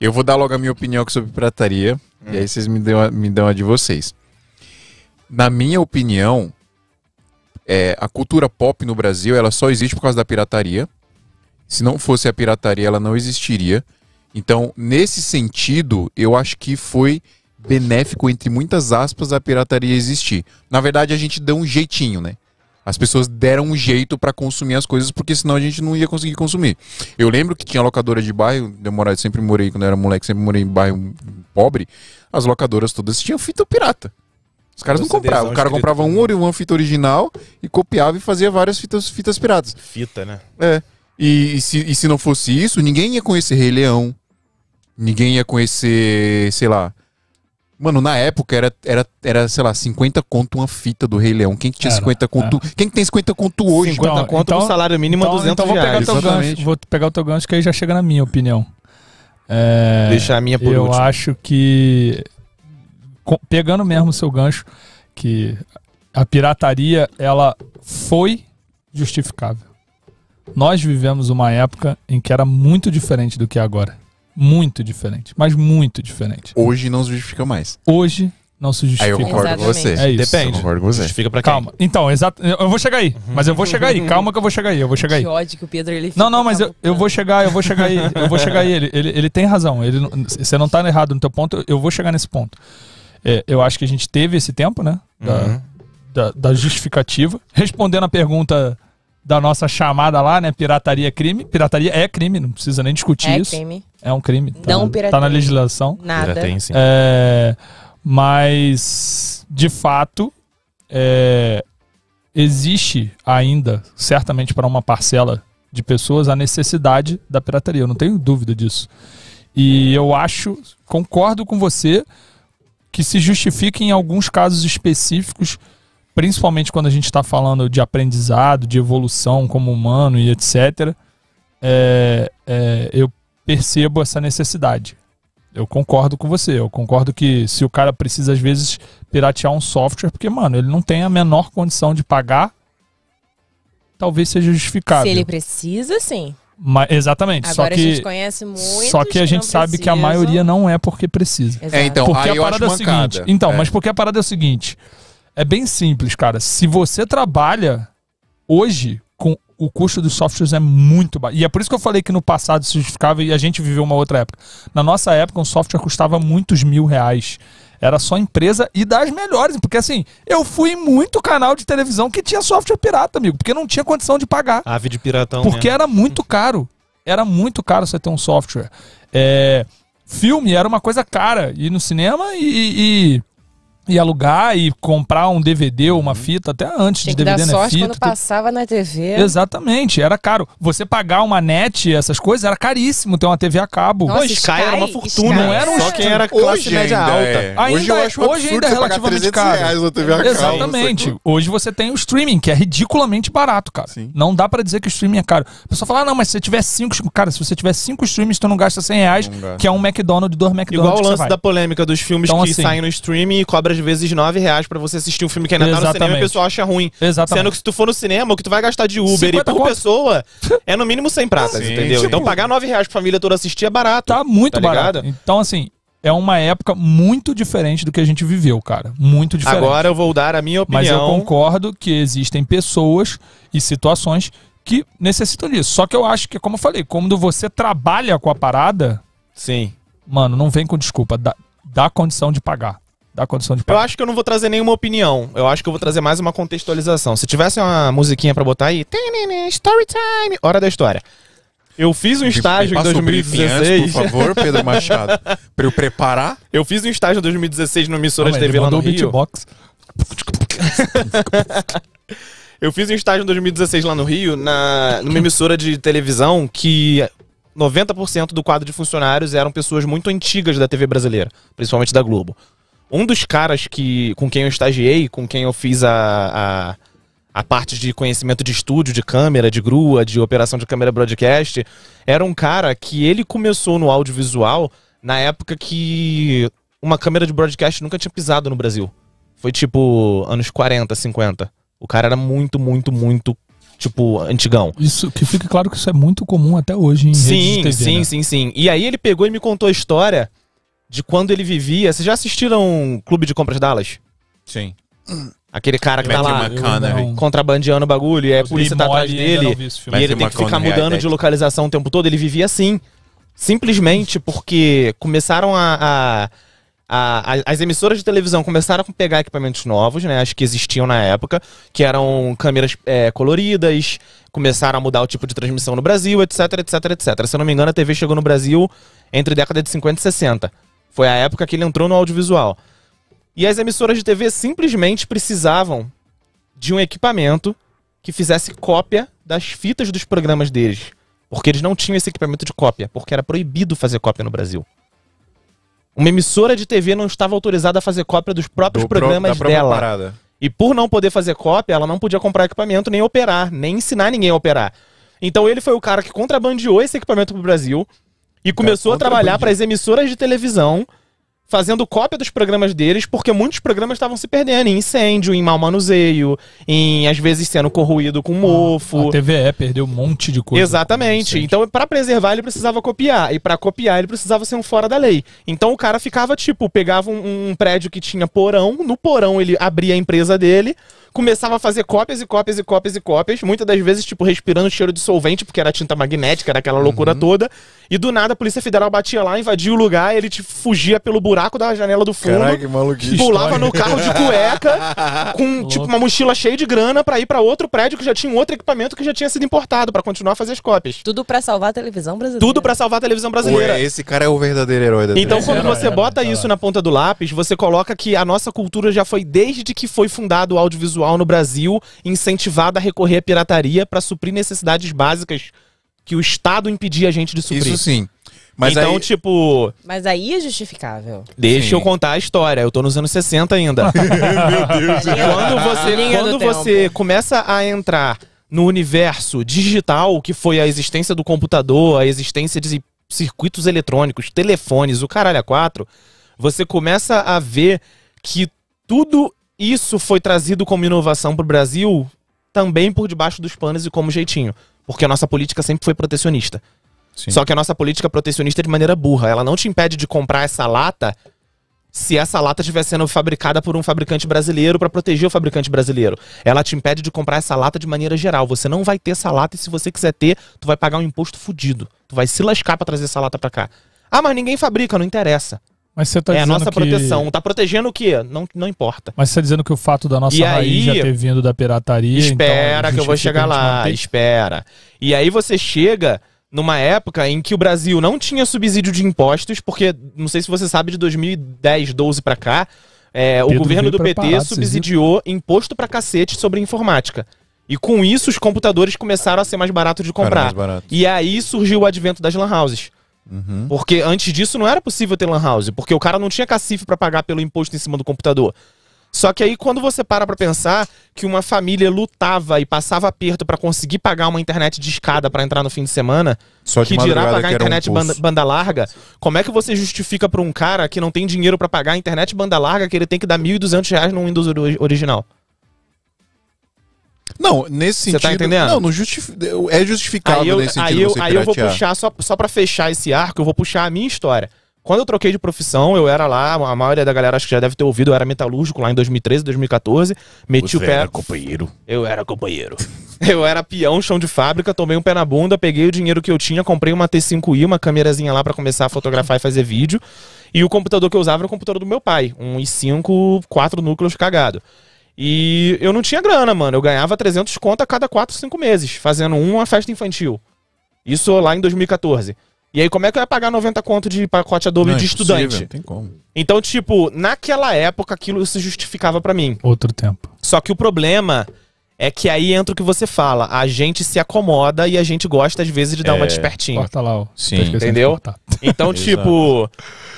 Eu vou dar logo a minha opinião sobre pirataria, hum. e aí hum. vocês me, dão a, me dão a de vocês. Na minha opinião, é, a cultura pop no Brasil ela só existe por causa da pirataria. Se não fosse a pirataria, ela não existiria. Então, nesse sentido, eu acho que foi benéfico, entre muitas aspas, a pirataria existir. Na verdade, a gente deu um jeitinho, né? As pessoas deram um jeito para consumir as coisas, porque senão a gente não ia conseguir consumir. Eu lembro que tinha locadora de bairro, eu morava, sempre morei, quando eu era moleque, sempre morei em bairro pobre. As locadoras todas tinham fita pirata. Os caras não compravam. O cara comprava um né? ouro e uma fita original e copiava e fazia várias fitas, fitas piratas. Fita, né? É. E, e, se, e se não fosse isso, ninguém ia conhecer Rei Leão. Ninguém ia conhecer, sei lá, Mano, na época era, era, era, sei lá, 50 conto uma fita do Rei Leão. Quem que tinha era, 50 é. conto? Quem que tem 50 conto hoje? 50 então, conto então, salário mínimo é então, 200 então vou reais. Teu gancho, vou pegar o teu gancho que aí já chega na minha opinião. É, Deixar a minha por eu último. Eu acho que, pegando mesmo o seu gancho, que a pirataria, ela foi justificável. Nós vivemos uma época em que era muito diferente do que é agora muito diferente, mas muito diferente. Hoje não se justifica mais. Hoje não se justifica. Aí eu concordo com você. É isso. Depende. Eu concordo com você. Justifica pra quem? Calma. Então, exato. Eu vou chegar aí. Mas eu vou chegar aí. Calma que eu vou chegar aí. Eu vou chegar aí. Que ódio que o Pedro ele Não, não, mas eu, eu vou chegar, eu vou chegar aí. Eu vou chegar aí. Ele, ele, ele tem razão. Ele, você não tá errado no teu ponto. Eu vou chegar nesse ponto. É, eu acho que a gente teve esse tempo, né? Da, uhum. da, da justificativa. Respondendo a pergunta da nossa chamada lá, né? Pirataria é crime. Pirataria é crime, não precisa nem discutir é isso. É crime. É um crime. Tá, não pirataria. Tá na legislação. Nada. Tem, sim. É, mas, de fato, é, existe ainda, certamente para uma parcela de pessoas, a necessidade da pirataria. Eu não tenho dúvida disso. E eu acho, concordo com você, que se justifica em alguns casos específicos principalmente quando a gente está falando de aprendizado, de evolução como humano e etc., é, é, eu percebo essa necessidade. Eu concordo com você. Eu concordo que se o cara precisa, às vezes, piratear um software, porque, mano, ele não tem a menor condição de pagar, talvez seja justificável. Se ele precisa, sim. Mas, exatamente. Agora só que, a gente conhece muito. Só que a gente que sabe precisam. que a maioria não é porque precisa. É, então, porque a parada é a seguinte. Então, é. mas porque a parada é o seguinte é bem simples, cara. Se você trabalha hoje com o custo dos softwares é muito baixo. E é por isso que eu falei que no passado se justificava e a gente viveu uma outra época. Na nossa época, um software custava muitos mil reais. Era só empresa e das melhores. Porque assim, eu fui muito canal de televisão que tinha software pirata, amigo. Porque não tinha condição de pagar. Ave de piratão. Porque mesmo. era muito caro. Era muito caro você ter um software. É, filme era uma coisa cara. E no cinema e, e e alugar e comprar um DVD ou uma fita, até antes de DVD, que dar né? sorte fita, quando passava na TV. Exatamente, era caro. Você pagar uma net, essas coisas, era caríssimo ter uma TV a cabo. Nossa, Sky, Sky era uma fortuna. Sky. Não era um Só quem era classe hoje média é. alta. É. Ainda, hoje eu acho hoje ainda é relativamente caro. Reais TV a cabo. Exatamente. Hoje você tem o streaming, que é ridiculamente barato, cara. Sim. Não dá para dizer que o streaming é caro. O pessoal fala, ah, não, mas se você tiver cinco... Cara, se você tiver cinco streams, tu não gasta 100 reais, não que é um McDonald's, dois McDonald's Igual o lance da polêmica dos filmes então, que assim, saem no streaming e cobra vezes nove reais pra você assistir um filme que ainda Exatamente. tá no cinema e o pessoal acha ruim. Exatamente. Sendo que se tu for no cinema, o que tu vai gastar de Uber e por conto? pessoa é no mínimo 100 pratas, Sim, entendeu? Então pagar nove reais pra família toda assistir é barato. Tá muito tá barato. Então, assim, é uma época muito diferente do que a gente viveu, cara. Muito diferente. Agora eu vou dar a minha opinião. Mas eu concordo que existem pessoas e situações que necessitam disso. Só que eu acho que, como eu falei, quando você trabalha com a parada. Sim. Mano, não vem com desculpa. Dá, dá condição de pagar da condição de pagar. Eu acho que eu não vou trazer nenhuma opinião. Eu acho que eu vou trazer mais uma contextualização. Se tivesse uma musiquinha para botar aí, story time, hora da história. Eu fiz um estágio em 2016. Antes, por favor, Pedro Machado, para eu preparar. Eu fiz um estágio em 2016 numa emissora de TV lá no Rio. Beatbox. eu fiz um estágio em 2016 lá no Rio, na, numa emissora de televisão que 90% do quadro de funcionários eram pessoas muito antigas da TV brasileira, principalmente da Globo. Um dos caras que com quem eu estagiei, com quem eu fiz a, a, a parte de conhecimento de estúdio, de câmera, de grua, de operação de câmera broadcast, era um cara que ele começou no audiovisual na época que uma câmera de broadcast nunca tinha pisado no Brasil. Foi tipo anos 40, 50. O cara era muito, muito, muito tipo, antigão. Isso, que fica claro que isso é muito comum até hoje em sim, TV, Sim, né? sim, sim. E aí ele pegou e me contou a história de quando ele vivia. Vocês já assistiram Clube de Compras Dallas? Sim. Aquele cara que tá Matthew tá lá McConaughey. contrabandeando o bagulho e a polícia tá atrás dele. E ele tem que ficar mudando de localização o tempo todo. Ele vivia assim. Simplesmente porque começaram a, a a, a, as emissoras de televisão começaram a pegar equipamentos novos, né? Acho que existiam na época, que eram câmeras é, coloridas, começaram a mudar o tipo de transmissão no Brasil, etc, etc, etc. Se eu não me engano, a TV chegou no Brasil entre década de 50 e 60. Foi a época que ele entrou no audiovisual. E as emissoras de TV simplesmente precisavam de um equipamento que fizesse cópia das fitas dos programas deles. Porque eles não tinham esse equipamento de cópia, porque era proibido fazer cópia no Brasil. Uma emissora de TV não estava autorizada a fazer cópia dos próprios Do programas pro, dela. Parada. E por não poder fazer cópia, ela não podia comprar equipamento, nem operar, nem ensinar ninguém a operar. Então ele foi o cara que contrabandeou esse equipamento pro Brasil, e começou a trabalhar para as emissoras de televisão, fazendo cópia dos programas deles, porque muitos programas estavam se perdendo em incêndio, em mau manuseio, em às vezes sendo corroído com mofo. A TVE perdeu um monte de coisa. Exatamente. Então, para preservar, ele precisava copiar. E para copiar, ele precisava ser um fora da lei. Então, o cara ficava tipo, pegava um, um prédio que tinha porão, no porão ele abria a empresa dele começava a fazer cópias e cópias e cópias e cópias, muitas das vezes, tipo, respirando cheiro de solvente, porque era tinta magnética, era aquela loucura uhum. toda. E do nada a Polícia Federal batia lá, invadia o lugar, ele tipo, fugia pelo buraco da janela do fundo. Caraca, maluquice. Pulava no carro de cueca, com Louco. tipo uma mochila cheia de grana para ir para outro prédio que já tinha um outro equipamento que já tinha sido importado para continuar a fazer as cópias. Tudo para salvar a televisão brasileira. Tudo para salvar a televisão brasileira. Ué, esse cara é o verdadeiro herói da Então, quando você bota isso na ponta do lápis, você coloca que a nossa cultura já foi desde que foi fundado o audiovisual audiovisual no Brasil incentivada a recorrer à pirataria para suprir necessidades básicas que o Estado impedia a gente de suprir. Isso sim. Mas então, aí... tipo. Mas aí é justificável. Deixa Sim. eu contar a história. Eu tô nos anos 60 ainda. Meu Deus. Quando você, quando você começa a entrar no universo digital, que foi a existência do computador, a existência de circuitos eletrônicos, telefones, o caralho a é quatro, você começa a ver que tudo isso foi trazido como inovação para o Brasil também por debaixo dos panos e como jeitinho. Porque a nossa política sempre foi protecionista. Sim. Só que a nossa política é protecionista é de maneira burra. Ela não te impede de comprar essa lata se essa lata estiver sendo fabricada por um fabricante brasileiro para proteger o fabricante brasileiro. Ela te impede de comprar essa lata de maneira geral. Você não vai ter essa lata e se você quiser ter, tu vai pagar um imposto fudido. Tu vai se lascar para trazer essa lata para cá. Ah, mas ninguém fabrica, não interessa. Mas você tá é a nossa que... proteção. Tá protegendo o quê? Não, não importa. Mas você tá dizendo que o fato da nossa e raiz aí, já ter vindo da pirataria. Então, espera então, que eu vou chegar lá, espera. E aí você chega numa época em que o Brasil não tinha subsídio de impostos, porque não sei se você sabe, de 2010, 12 para cá, é, o governo do PT subsidiou imposto para cacete sobre informática. E com isso, os computadores começaram a ser mais baratos de comprar. Barato. E aí surgiu o advento das lan houses. Uhum. Porque antes disso não era possível ter Lan House, porque o cara não tinha cacife para pagar pelo imposto em cima do computador. Só que aí quando você para para pensar que uma família lutava e passava aperto para conseguir pagar uma internet de escada para entrar no fim de semana, Só que dirá pagar que internet um banda, banda, larga, como é que você justifica para um cara que não tem dinheiro para pagar internet banda larga que ele tem que dar R$ 1.200 num Windows original? Não, nesse sentido. Você tá entendendo? Não, não justifi... é justificado aí eu, nesse aí sentido. aí eu, vou puxar, só, só pra fechar esse arco, eu vou puxar a minha história. Quando eu troquei de profissão, eu era lá, a maioria da galera acho que já deve ter ouvido, eu era metalúrgico lá em 2013, 2014. Meti Você o pé. Era companheiro. Eu era companheiro. eu era peão, chão de fábrica, tomei um pé na bunda, peguei o dinheiro que eu tinha, comprei uma T5i, uma câmerazinha lá para começar a fotografar e fazer vídeo. E o computador que eu usava era o computador do meu pai, um i5, quatro núcleos cagado. E eu não tinha grana, mano. Eu ganhava 300 conto a cada 4, 5 meses, fazendo uma festa infantil. Isso lá em 2014. E aí, como é que eu ia pagar 90 conto de pacote Adobe não, de é estudante? Não tem como. Então, tipo, naquela época aquilo se justificava para mim. Outro tempo. Só que o problema é que aí entra o que você fala. A gente se acomoda e a gente gosta, às vezes, de dar é... uma despertinha. Corta lá, ó. Sim. Entendeu? Então, tipo.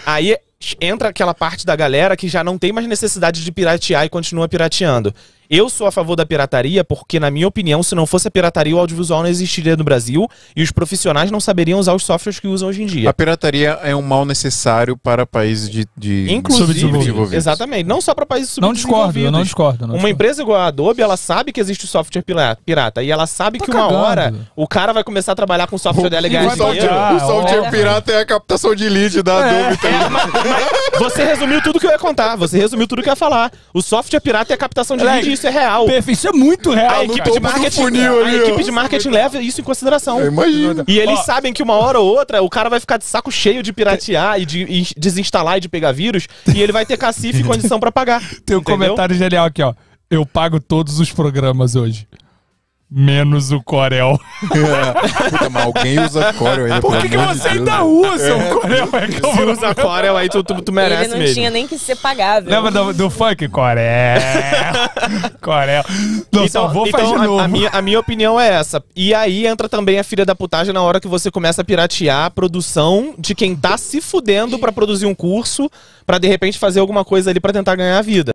Aí entra aquela parte da galera que já não tem mais necessidade de piratear e continua pirateando. Eu sou a favor da pirataria porque, na minha opinião, se não fosse a pirataria, o audiovisual não existiria no Brasil e os profissionais não saberiam usar os softwares que usam hoje em dia. A pirataria é um mal necessário para países de, de subdesenvolvidos. Exatamente. Não só para países subdesenvolvidos. Não discordo, não discordo. Não uma discordo. empresa igual a Adobe, ela sabe que existe software pirata e ela sabe tá que uma hora o cara vai começar a trabalhar com o software o, dela e ganhar dinheiro. O software, o ah, software pirata é a captação de lead da é. Adobe é, também. É, mas, mas, você resumiu tudo que eu ia contar. Você resumiu tudo que eu ia falar. O software é pirata é a captação de lead, isso é real. Perfeito, isso é muito real. A equipe de tipo, marketing, funil, a equipe de marketing leva isso em consideração. Eu imagino. E eles Ó. sabem que uma hora ou outra o cara vai ficar de saco cheio de piratear e de e desinstalar e de pegar vírus e ele vai ter cacife e condição para pagar. Tem um entendeu? comentário genial aqui, ó. Eu pago todos os programas hoje. Menos o Corel. Puta, mas alguém usa Corel aí. Por que, que você ainda usa o é. Corel? É que Se usa Corel aí, tu, tu, tu merece Ele não mesmo. tinha nem que ser pagável. Lembra do, do funk? Corel. Corel. Não, então, vou então, fazer de novo. A, a, minha, a minha opinião é essa. E aí entra também a filha da putagem na hora que você começa a piratear a produção de quem tá se fudendo pra produzir um curso, pra de repente fazer alguma coisa ali pra tentar ganhar a vida.